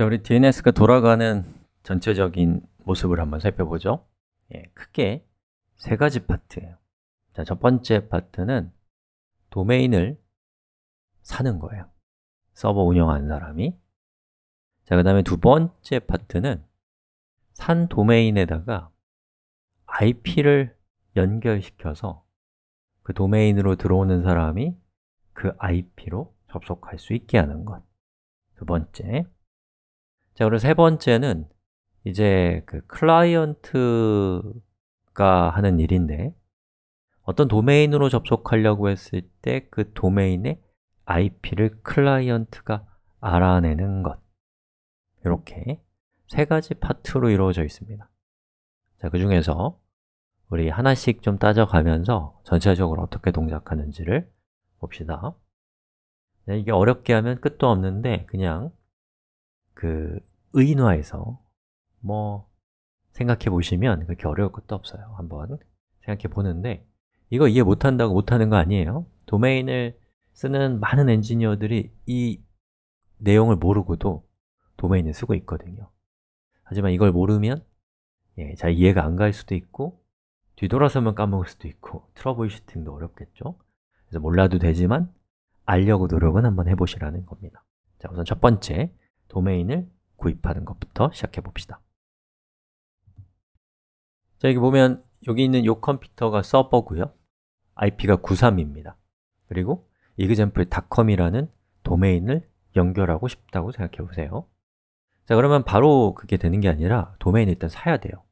자, 우리 DNS가 돌아가는 전체적인 모습을 한번 살펴보죠. 예, 크게 세 가지 파트예요. 자, 첫 번째 파트는 도메인을 사는 거예요. 서버 운영하는 사람이. 자, 그 다음에 두 번째 파트는 산 도메인에다가 IP를 연결시켜서 그 도메인으로 들어오는 사람이 그 IP로 접속할 수 있게 하는 것. 두 번째. 자, 그리세 번째는 이제 그 클라이언트가 하는 일인데 어떤 도메인으로 접속하려고 했을 때 그 도메인의 IP를 클라이언트가 알아내는 것 이렇게 세 가지 파트로 이루어져 있습니다 자, 그 중에서 우리 하나씩 좀 따져가면서 전체적으로 어떻게 동작하는지를 봅시다 네, 이게 어렵게 하면 끝도 없는데 그냥 그 의인화해서 뭐 생각해 보시면 그렇게 어려울 것도 없어요 한번 생각해 보는데 이거 이해 못한다고 못하는 거 아니에요 도메인을 쓰는 많은 엔지니어들이 이 내용을 모르고도 도메인을 쓰고 있거든요 하지만 이걸 모르면 예, 잘 이해가 안 갈 수도 있고 뒤돌아서면 까먹을 수도 있고 트러블 슈팅도 어렵겠죠 그래서 몰라도 되지만 알려고 노력은 한번 해보시라는 겁니다 자, 우선 첫 번째 도메인을 구입하는 것부터 시작해 봅시다 자 여기 보면 여기 있는 이 컴퓨터가 서버고요 IP가 93입니다 그리고 example.com이라는 도메인을 연결하고 싶다고 생각해 보세요 자 그러면 바로 그게 되는 게 아니라 도메인을 일단 사야 돼요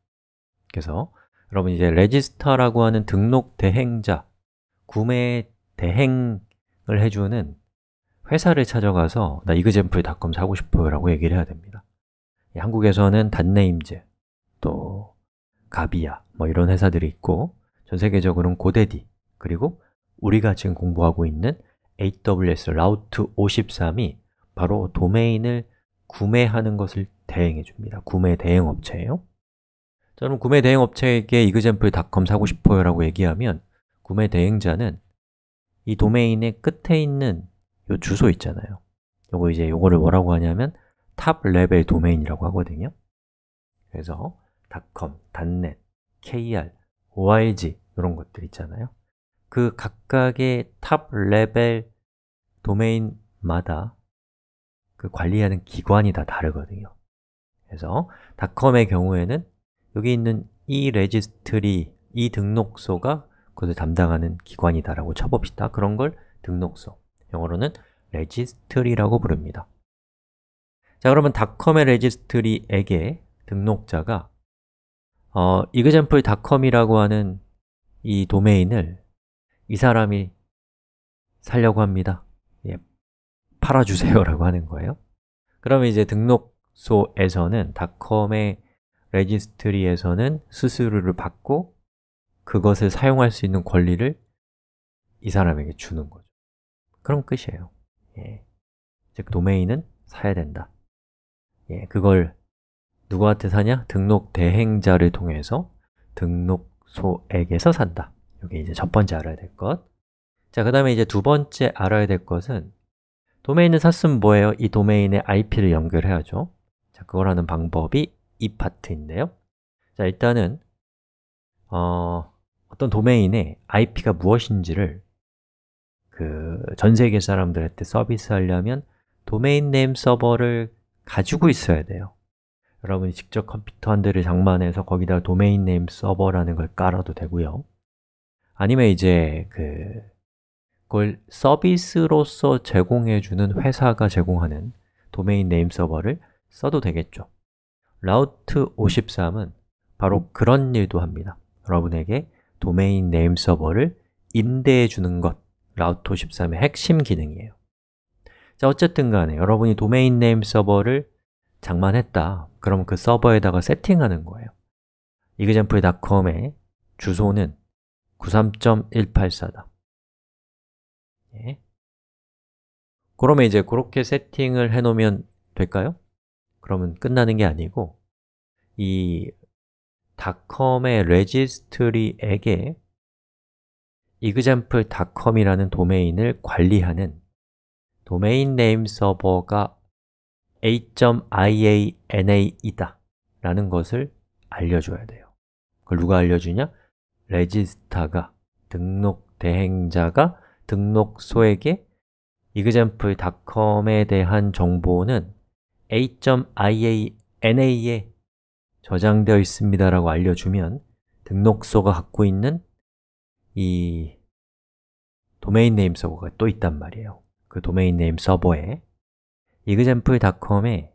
그래서 여러분 이제 레지스터라고 하는 등록 대행자 구매 대행을 해주는 회사를 찾아가서 나 이그젠플닷컴 사고 싶어요 라고 얘기를 해야 됩니다 예, 한국에서는 단네임즈, 또 가비야 뭐 이런 회사들이 있고 전 세계적으로는 고데디 그리고 우리가 지금 공부하고 있는 AWS 라우트 53이 바로 도메인을 구매하는 것을 대행해 줍니다 구매 대행 업체예요 자, 그럼 구매 대행 업체에게 이그젠플닷컴 사고 싶어요 라고 얘기하면 구매 대행자는 이 도메인의 끝에 있는 요 주소 있잖아요 요거 이제 요거를 뭐라고 하냐면 탑 레벨 도메인이라고 하거든요 그래서 .com, .net, kr, org 이런 것들 있잖아요 그 각각의 탑 레벨 도메인마다 그 관리하는 기관이 다 다르거든요 그래서 닷컴의 경우에는 여기 있는 이 레지스트리, 이 등록소가 그것을 담당하는 기관이다라고 쳐봅시다 그런 걸 등록소 영어로는 r e g i s t 트리라고 부릅니다 자 그러면 닷컴의 r e g i s t 트리에게 등록자가 어, example.com이라고 하는 이 도메인을 이 사람이 살려고 합니다 예, 팔아주세요 라고 하는 거예요 그러면 이제 등록소에서는 닷컴의 r e g i s t 트리에서는 수수료를 받고 그것을 사용할 수 있는 권리를 이 사람에게 주는 거죠 그럼 끝이에요 예. 즉, 도메인은 사야 된다 예, 그걸 누구한테 사냐? 등록 대행자를 통해서 등록소액에서 산다 이게 이제 첫 번째 알아야 될 것. 자, 그 다음에 이제 두 번째 알아야 될 것은 도메인을 샀으면 뭐예요? 이 도메인에 IP를 연결해야죠. 자, 그걸 하는 방법이 이 파트인데요. 자, 일단은 어, 어떤 도메인의 IP가 무엇인지를 그전 세계 사람들한테 서비스하려면 도메인 네임 서버를 가지고 음. 있어야 돼요 여러분이 직접 컴퓨터 한 대를 장만해서 거기다 도메인 네임 서버라는 걸 깔아도 되고요 아니면 이제 그 그걸 서비스로서 제공해주는 회사가 제공하는 도메인 네임 서버를 써도 되겠죠 라우트 53은 바로 음. 그런 일도 합니다 여러분에게 도메인 네임 서버를 임대해 주는 것 라우터 13의 핵심 기능이에요 자, 어쨌든 간에 여러분이 도메인 네임 서버를 장만했다 그럼 그 서버에다가 세팅하는 거예요 example.com의 주소는 93.184다 예. 그러면 이제 그렇게 세팅을 해놓으면 될까요? 그러면 끝나는 게 아니고 이 닷컴의 레지스트리에게 example.com이라는 도메인을 관리하는 도메인 네임 서버가 a.iana이다 라는 것을 알려줘야 돼요 그걸 누가 알려주냐? 레지스타가, 등록 대행자가 등록소에게 example.com에 대한 정보는 a.iana에 저장되어 있습니다 라고 알려주면 등록소가 갖고 있는 이 도메인 네임 서버가 또 있단 말이에요 그 도메인 네임 서버에 e x a m p l e c o m 에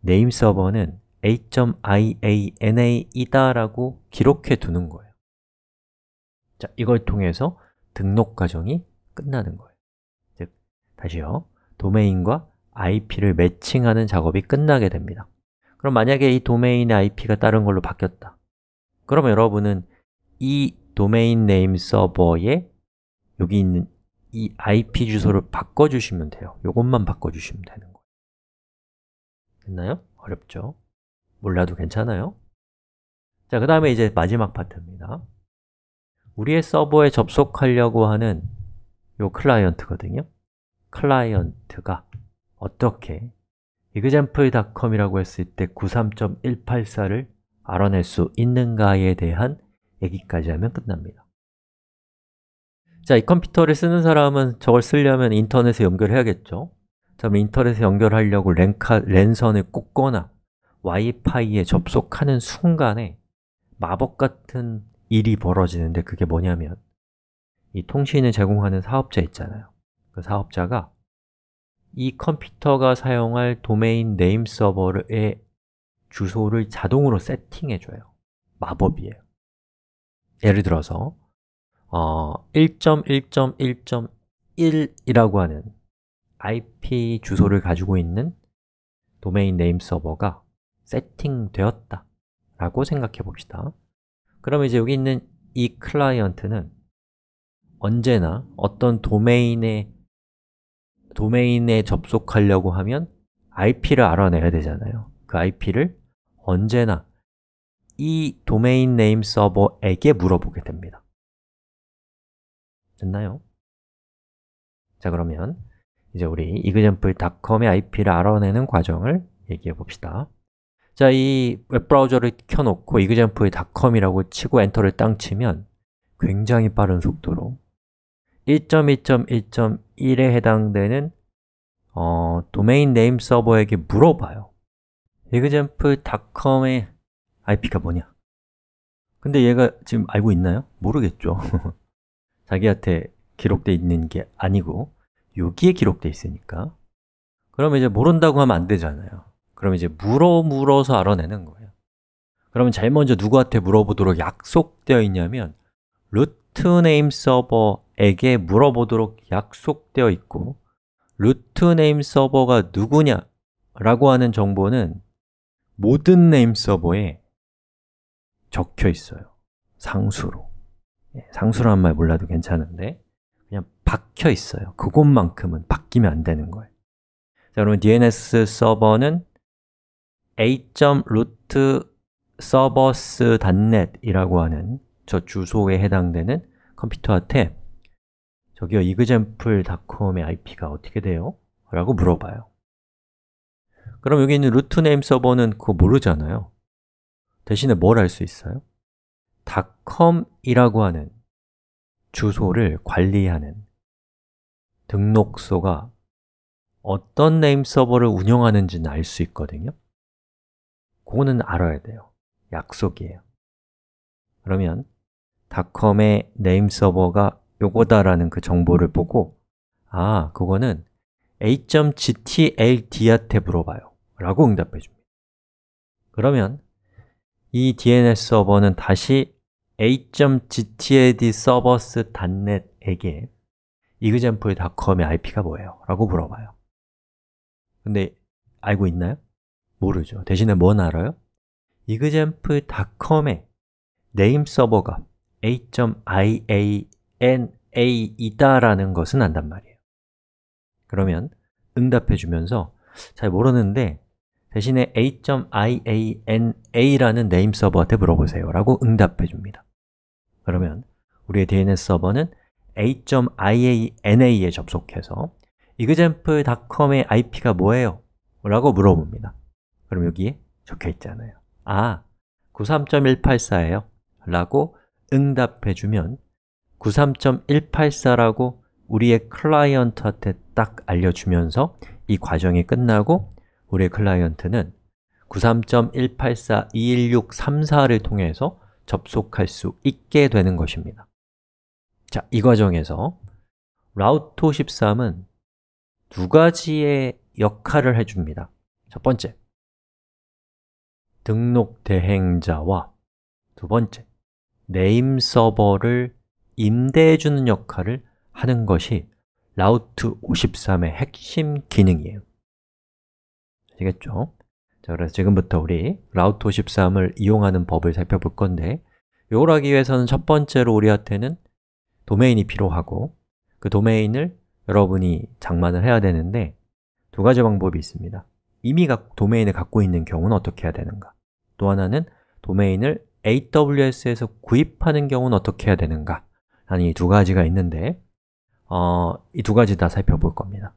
네임 서버는 a.iana이다라고 기록해 두는 거예요 자, 이걸 통해서 등록 과정이 끝나는 거예요 즉, 다시요 도메인과 IP를 매칭하는 작업이 끝나게 됩니다 그럼 만약에 이 도메인의 IP가 다른 걸로 바뀌었다 그럼 여러분은 이 domain name 서버에 여기 있는 이 IP 주소를 바꿔주시면 돼요. 이것만 바꿔주시면 되는 거예요. 됐나요? 어렵죠? 몰라도 괜찮아요? 자, 그 다음에 이제 마지막 파트입니다. 우리의 서버에 접속하려고 하는 요 클라이언트거든요. 클라이언트가 어떻게 example.com이라고 했을 때 93.184를 알아낼 수 있는가에 대한 여기까지 하면 끝납니다 자, 이 컴퓨터를 쓰는 사람은 저걸 쓰려면 인터넷에 연결해야겠죠 자, 인터넷에 연결하려고 랜카, 랜선을 꽂거나 와이파이에 접속하는 순간에 마법 같은 일이 벌어지는데 그게 뭐냐면 이 통신을 제공하는 사업자 있잖아요 그 사업자가 이 컴퓨터가 사용할 도메인 네임 서버의 주소를 자동으로 세팅해줘요 마법이에요 예를 들어서 어, 1.1.1.1이라고 하는 IP 주소를 가지고 있는 도메인 네임 서버가 세팅되었다 라고 생각해 봅시다 그러면 이제 여기 있는 이 클라이언트는 언제나 어떤 도메인에 도메인에 접속하려고 하면 IP를 알아내야 되잖아요 그 IP를 언제나 이 도메인 네임 서버에게 물어보게 됩니다. 됐나요? 자, 그러면 이제 우리 example.com의 IP를 알아내는 과정을 얘기해 봅시다. 자, 이 웹브라우저를 켜놓고 example.com이라고 치고 엔터를 땅 치면 굉장히 빠른 속도로 1.1.1.1에 해당되는 어, 도메인 네임 서버에게 물어봐요 example.com의 IP가 뭐냐 근데 얘가 지금 알고 있나요? 모르겠죠 자기한테 기록되어 있는 게 아니고 여기에 기록되어 있으니까 그러면 이제 모른다고 하면 안 되잖아요 그러면 이제 물어 물어서 알아내는 거예요 그러면 제일 먼저 누구한테 물어보도록 약속되어 있냐면 루트 네임 서버에게 물어보도록 약속되어 있고 루트 네임 서버가 누구냐 라고 하는 정보는 모든 네임 서버에 적혀 있어요. 상수로. 예, 상수란 말 몰라도 괜찮은데 그냥 박혀 있어요. 그곳만큼은 바뀌면 안 되는 거예요. 자, 여러분 DNS 서버는 a.root servers.net이라고 하는 저 주소에 해당되는 컴퓨터한테 저기요, example.com의 IP가 어떻게 돼요? 라고 물어봐요. 그럼 여기 있는 루트 네임 서버는 그거 모르잖아요. 대신에 뭘 알 수 있어요? .com이라고 하는 주소를 관리하는 등록소가 어떤 네임 서버를 운영하는지는 알 수 있거든요 그거는 알아야 돼요 약속이에요 그러면 c o 의 네임 서버가 요거다라는 그 정보를 보고 아, 그거는 a.gtl d a 탭으로 봐요 라고 응답해 줍니다 그러면 이 DNS 서버는 다시 a.getad servers 단넷에게 example.com의 IP가 뭐예요? 라고 물어봐요 근데 알고 있나요? 모르죠. 대신에 뭔 알아요? example.com의 네임 서버가 a.iana이다라는 것은 안단 말이에요. 그러면 응답해 주면서 잘 모르는데 대신에 a.iana라는 네임 서버한테 물어보세요 라고 응답해 줍니다 그러면 우리의 DNS 서버는 a.iana에 접속해서 example.com의 IP가 뭐예요? 라고 물어봅니다 그럼 여기에 적혀 있잖아요 아, 93.184예요 라고 응답해 주면 93.184라고 우리의 클라이언트한테 딱 알려주면서 이 과정이 끝나고 우리 클라이언트는 93.184.216.34를 통해서 접속할 수 있게 되는 것입니다 자, 이 과정에서 라우터 13은 두 가지의 역할을 해줍니다 첫 번째, 등록 대행자와 두 번째, 네임 서버를 임대해주는 역할을 하는 것이 라우트 53의 핵심 기능이에요 아시겠죠? 자, 그래서 지금부터 우리 라우트 53을 이용하는 법을 살펴볼 건데 이걸 하기 위해서는 첫 번째로 우리한테는 도메인이 필요하고 그 도메인을 여러분이 장만을 해야 되는데 두 가지 방법이 있습니다 이미 도메인을 갖고 있는 경우는 어떻게 해야 되는가 또 하나는 도메인을 AWS에서 구입하는 경우는 어떻게 해야 되는가 라는 이두 가지가 있는데 어, 이두 가지 다 살펴볼 겁니다